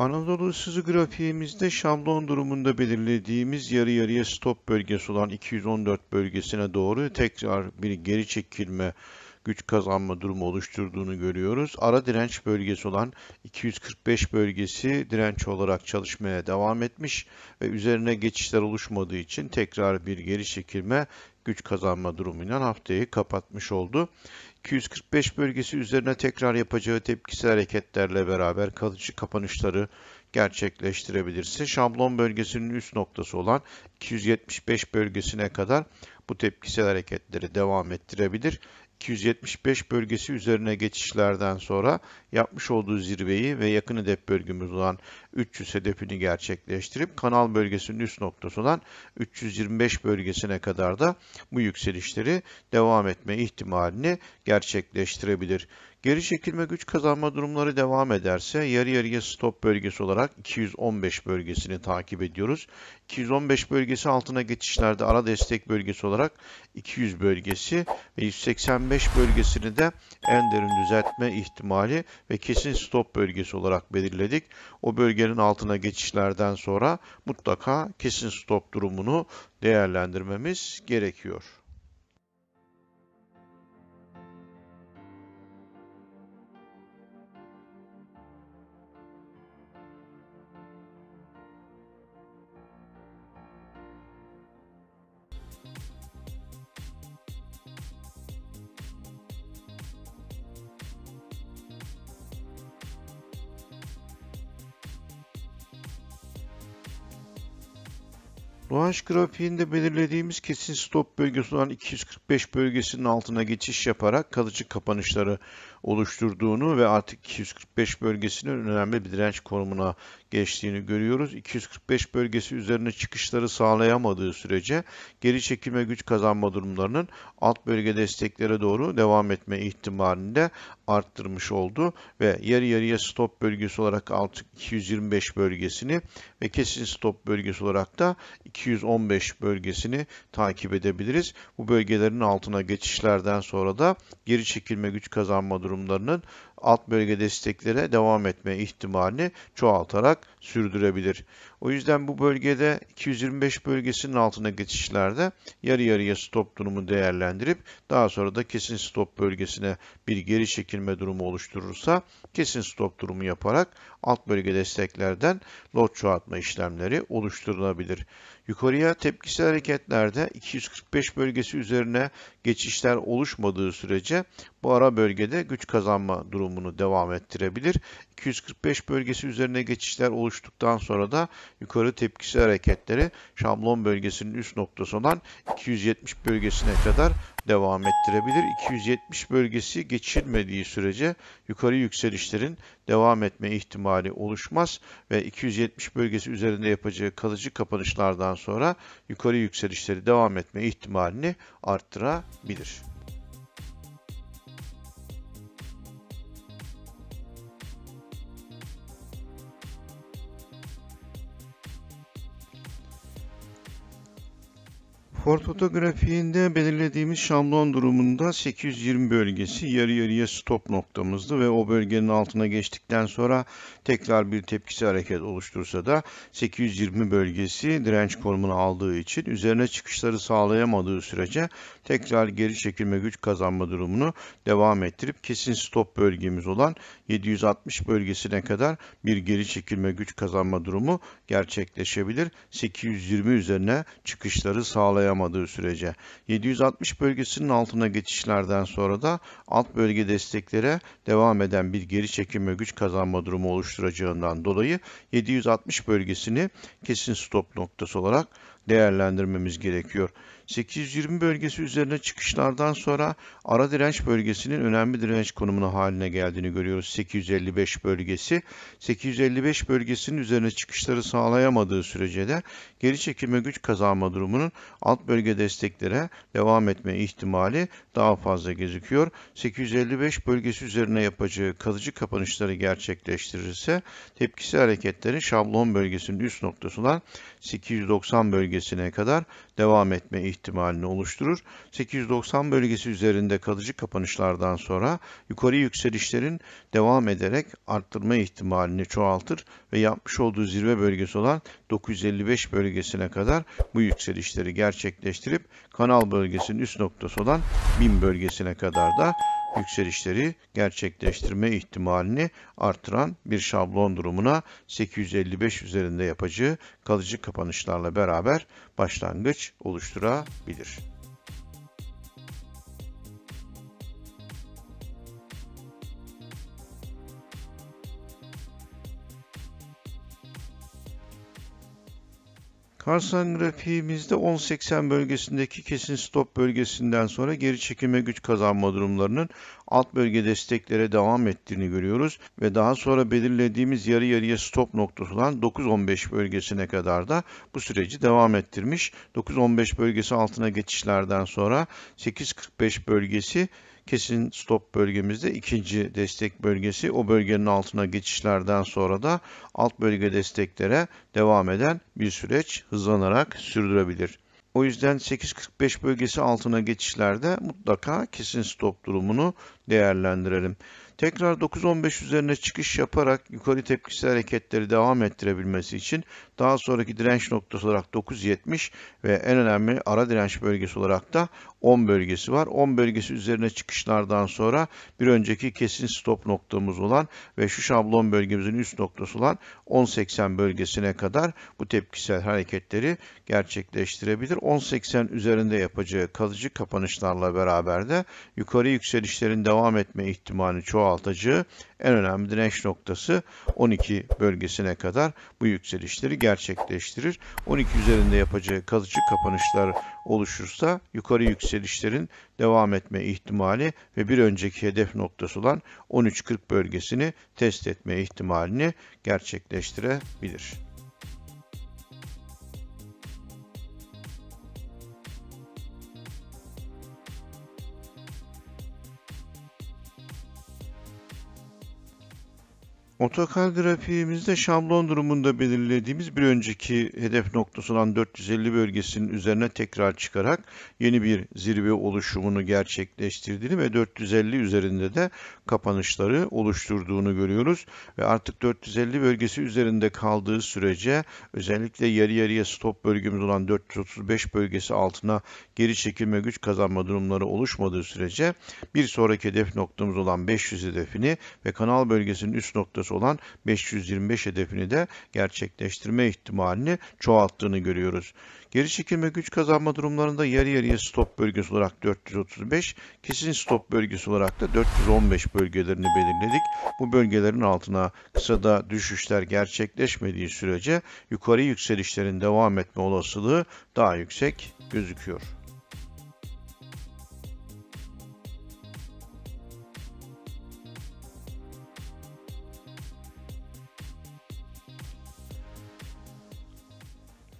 Anadolu ısızı grafiğimizde şablon durumunda belirlediğimiz yarı yarıya stop bölgesi olan 214 bölgesine doğru tekrar bir geri çekilme güç kazanma durumu oluşturduğunu görüyoruz. Ara direnç bölgesi olan 245 bölgesi direnç olarak çalışmaya devam etmiş ve üzerine geçişler oluşmadığı için tekrar bir geri çekilme güç kazanma durumuyla haftayı kapatmış oldu. 245 bölgesi üzerine tekrar yapacağı tepkisel hareketlerle beraber kalıcı kapanışları gerçekleştirebilirse şablon bölgesinin üst noktası olan 275 bölgesine kadar bu tepkisel hareketleri devam ettirebilir. 275 bölgesi üzerine geçişlerden sonra yapmış olduğu zirveyi ve yakın hedef bölgemiz olan 300 hedefini gerçekleştirip kanal bölgesinin üst noktası olan 325 bölgesine kadar da bu yükselişleri devam etme ihtimalini gerçekleştirebilir. Geri çekilme güç kazanma durumları devam ederse yarı yarıya stop bölgesi olarak 215 bölgesini takip ediyoruz. 215 bölgesi altına geçişlerde ara destek bölgesi olarak 200 bölgesi ve 185 bölgesini de en derin düzeltme ihtimali ve kesin stop bölgesi olarak belirledik. O bölgenin altına geçişlerden sonra mutlaka kesin stop durumunu değerlendirmemiz gerekiyor. Doğanç grafiğinde belirlediğimiz kesin stop bölgesi olan 245 bölgesinin altına geçiş yaparak kalıcı kapanışları oluşturduğunu ve artık 245 bölgesinin önemli bir direnç konumuna geçtiğini görüyoruz. 245 bölgesi üzerine çıkışları sağlayamadığı sürece geri çekilme güç kazanma durumlarının alt bölge desteklere doğru devam etme ihtimalini de arttırmış oldu ve yarı yarıya stop bölgesi olarak alt 225 bölgesini ve kesin stop bölgesi olarak da 215 bölgesini takip edebiliriz. Bu bölgelerin altına geçişlerden sonra da geri çekilme güç kazanma durumlarının alt bölge desteklere devam etme ihtimalini çoğaltarak sürdürebilir. O yüzden bu bölgede 225 bölgesinin altına geçişlerde yarı yarıya stop durumu değerlendirip daha sonra da kesin stop bölgesine bir geri çekilme durumu oluşturursa kesin stop durumu yaparak alt bölge desteklerden lot çoğaltma işlemleri oluşturulabilir. Yukarıya tepkisel hareketlerde 245 bölgesi üzerine geçişler oluşmadığı sürece bu ara bölgede güç kazanma durumunu devam ettirebilir. 245 bölgesi üzerine geçişler oluştuktan sonra da yukarı tepkisi hareketleri Şamlon bölgesinin üst noktası olan 270 bölgesine kadar devam ettirebilir. 270 bölgesi geçilmediği sürece yukarı yükselişlerin devam etme ihtimali oluşmaz ve 270 bölgesi üzerinde yapacağı kalıcı kapanışlardan sonra yukarı yükselişleri devam etme ihtimalini arttırabilir. Ford fotografiğinde belirlediğimiz şablon durumunda 820 bölgesi yarı yarıya stop noktamızdı ve o bölgenin altına geçtikten sonra tekrar bir tepkisi hareket oluştursa da 820 bölgesi direnç konumunu aldığı için üzerine çıkışları sağlayamadığı sürece tekrar geri çekilme güç kazanma durumunu devam ettirip kesin stop bölgemiz olan 760 bölgesine kadar bir geri çekilme güç kazanma durumu gerçekleşebilir. 820 üzerine çıkışları sağlayamadığı sağlayamadığı sürece. 760 bölgesinin altına geçişlerden sonra da alt bölge desteklere devam eden bir geri çekim ve güç kazanma durumu oluşturacağından dolayı 760 bölgesini kesin stop noktası olarak değerlendirmemiz gerekiyor. 820 bölgesi üzerine çıkışlardan sonra ara direnç bölgesinin önemli direnç konumuna haline geldiğini görüyoruz. 855 bölgesi. 855 bölgesinin üzerine çıkışları sağlayamadığı sürece de geri çekilme güç kazanma durumunun alt bölge desteklere devam etme ihtimali daha fazla gözüküyor. 855 bölgesi üzerine yapacağı kalıcı kapanışları gerçekleştirirse tepkisi hareketleri şablon bölgesinin üst noktasından 890 bölgesine kadar devam etme ihtimali ihtimalini oluşturur. 890 bölgesi üzerinde kalıcı kapanışlardan sonra yukarı yükselişlerin devam ederek arttırma ihtimalini çoğaltır ve yapmış olduğu zirve bölgesi olan 955 bölgesine kadar bu yükselişleri gerçekleştirip kanal bölgesinin üst noktası olan 1000 bölgesine kadar da yükselişleri gerçekleştirme ihtimalini artıran bir şablon durumuna 855 üzerinde yapıcı kalıcı kapanışlarla beraber başlangıç oluşturabilir. Karsan grafiğimizde 10.80 bölgesindeki kesin stop bölgesinden sonra geri çekilme güç kazanma durumlarının alt bölge desteklere devam ettiğini görüyoruz ve daha sonra belirlediğimiz yarı yarıya stop noktası olan 9.15 bölgesine kadar da bu süreci devam ettirmiş. 9.15 bölgesi altına geçişlerden sonra 8.45 bölgesi kesin stop bölgemizde ikinci destek bölgesi. O bölgenin altına geçişlerden sonra da alt bölge desteklere devam eden bir süreç hızlanarak sürdürebilir. O yüzden 8.45 bölgesi altına geçişlerde mutlaka kesin stop durumunu değerlendirelim. Tekrar 9.15 üzerine çıkış yaparak yukarı tepkisi hareketleri devam ettirebilmesi için daha sonraki direnç noktası olarak 9.70 ve en önemli ara direnç bölgesi olarak da 10 bölgesi var. 10 bölgesi üzerine çıkışlardan sonra bir önceki kesin stop noktamız olan ve şu şablon bölgemizin üst noktası olan 10.80 bölgesine kadar bu tepkisel hareketleri gerçekleştirebilir. 10.80 üzerinde yapacağı kalıcı kapanışlarla beraber de yukarı yükselişlerin devam etme ihtimali çoğalıyor çoğaltıcı en önemli direnç noktası 12 bölgesine kadar bu yükselişleri gerçekleştirir. 12 üzerinde yapacağı kalıcı kapanışlar oluşursa yukarı yükselişlerin devam etme ihtimali ve bir önceki hedef noktası olan 13.40 bölgesini test etme ihtimalini gerçekleştirebilir. AutoCAD grafiğimizde şablon durumunda belirlediğimiz bir önceki hedef noktası olan 450 bölgesinin üzerine tekrar çıkarak yeni bir zirve oluşumunu gerçekleştirdiğini ve 450 üzerinde de kapanışları oluşturduğunu görüyoruz. Ve artık 450 bölgesi üzerinde kaldığı sürece özellikle yarı yarıya stop bölgemiz olan 435 bölgesi altına geri çekilme güç kazanma durumları oluşmadığı sürece bir sonraki hedef noktamız olan 500 hedefini ve kanal bölgesinin üst noktası hedefi olan 525 hedefini de gerçekleştirme ihtimalini çoğalttığını görüyoruz. Geri çekilme güç kazanma durumlarında yarı yarıya stop bölgesi olarak 435, kesin stop bölgesi olarak da 415 bölgelerini belirledik. Bu bölgelerin altına kısada düşüşler gerçekleşmediği sürece yukarı yükselişlerin devam etme olasılığı daha yüksek gözüküyor.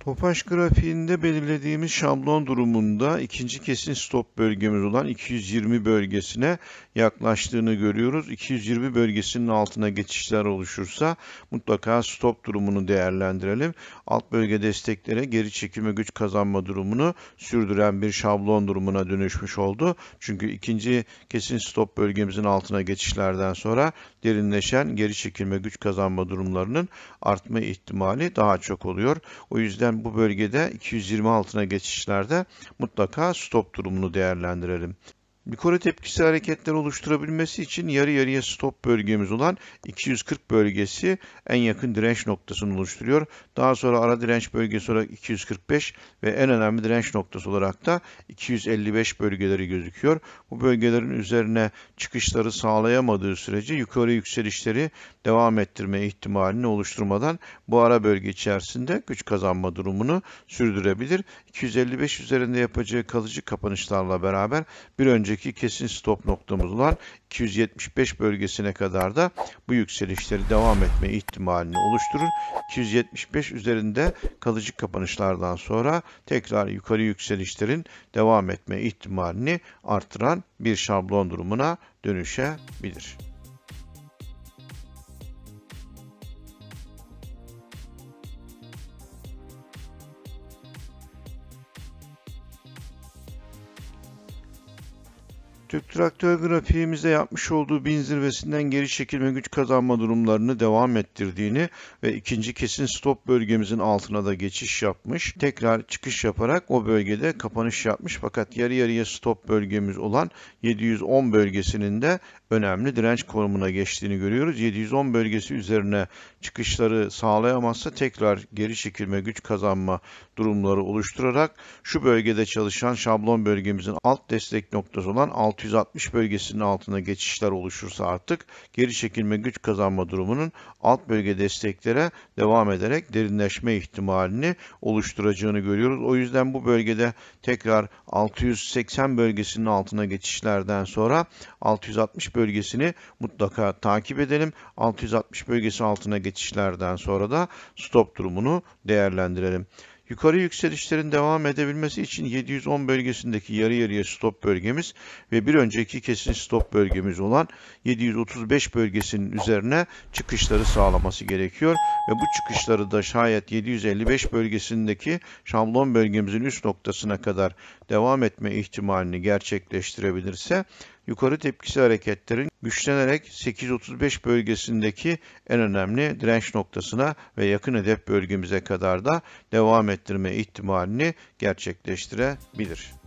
Topaş grafiğinde belirlediğimiz şablon durumunda ikinci kesin stop bölgemiz olan 220 bölgesine yaklaştığını görüyoruz. 220 bölgesinin altına geçişler oluşursa mutlaka stop durumunu değerlendirelim. Alt bölge desteklere geri çekilme güç kazanma durumunu sürdüren bir şablon durumuna dönüşmüş oldu. Çünkü ikinci kesin stop bölgemizin altına geçişlerden sonra derinleşen geri çekilme güç kazanma durumlarının artma ihtimali daha çok oluyor. O yüzden yüzden bu bölgede 220 geçişlerde mutlaka stop durumunu değerlendirelim. Mikro tepkisi hareketler oluşturabilmesi için yarı yarıya stop bölgemiz olan 240 bölgesi en yakın direnç noktasını oluşturuyor. Daha sonra ara direnç bölgesi olarak 245 ve en önemli direnç noktası olarak da 255 bölgeleri gözüküyor. Bu bölgelerin üzerine çıkışları sağlayamadığı sürece yukarı yükselişleri devam ettirme ihtimalini oluşturmadan bu ara bölge içerisinde güç kazanma durumunu sürdürebilir. 255 üzerinde yapacağı kalıcı kapanışlarla beraber bir önce önceki kesin stop noktamız olan 275 bölgesine kadar da bu yükselişleri devam etme ihtimalini oluşturur. 275 üzerinde kalıcı kapanışlardan sonra tekrar yukarı yükselişlerin devam etme ihtimalini artıran bir şablon durumuna dönüşebilir. Türk Traktör grafiğimizde yapmış olduğu bin zirvesinden geri çekilme güç kazanma durumlarını devam ettirdiğini ve ikinci kesin stop bölgemizin altına da geçiş yapmış. Tekrar çıkış yaparak o bölgede kapanış yapmış fakat yarı yarıya stop bölgemiz olan 710 bölgesinin de önemli direnç konumuna geçtiğini görüyoruz. 710 bölgesi üzerine çıkışları sağlayamazsa tekrar geri çekilme, güç kazanma durumları oluşturarak şu bölgede çalışan şablon bölgemizin alt destek noktası olan 660 bölgesinin altına geçişler oluşursa artık geri çekilme, güç kazanma durumunun alt bölge desteklere devam ederek derinleşme ihtimalini oluşturacağını görüyoruz. O yüzden bu bölgede tekrar 680 bölgesinin altına geçişlerden sonra 660 bölgesinin bölgesini mutlaka takip edelim. 660 bölgesi altına geçişlerden sonra da stop durumunu değerlendirelim. Yukarı yükselişlerin devam edebilmesi için 710 bölgesindeki yarı yarıya stop bölgemiz ve bir önceki kesin stop bölgemiz olan 735 bölgesinin üzerine çıkışları sağlaması gerekiyor. Ve bu çıkışları da şayet 755 bölgesindeki şamlon bölgemizin üst noktasına kadar devam etme ihtimalini gerçekleştirebilirse yukarı tepkisi hareketlerin güçlenerek 8.35 bölgesindeki en önemli direnç noktasına ve yakın hedef bölgemize kadar da devam ettirme ihtimalini gerçekleştirebilir.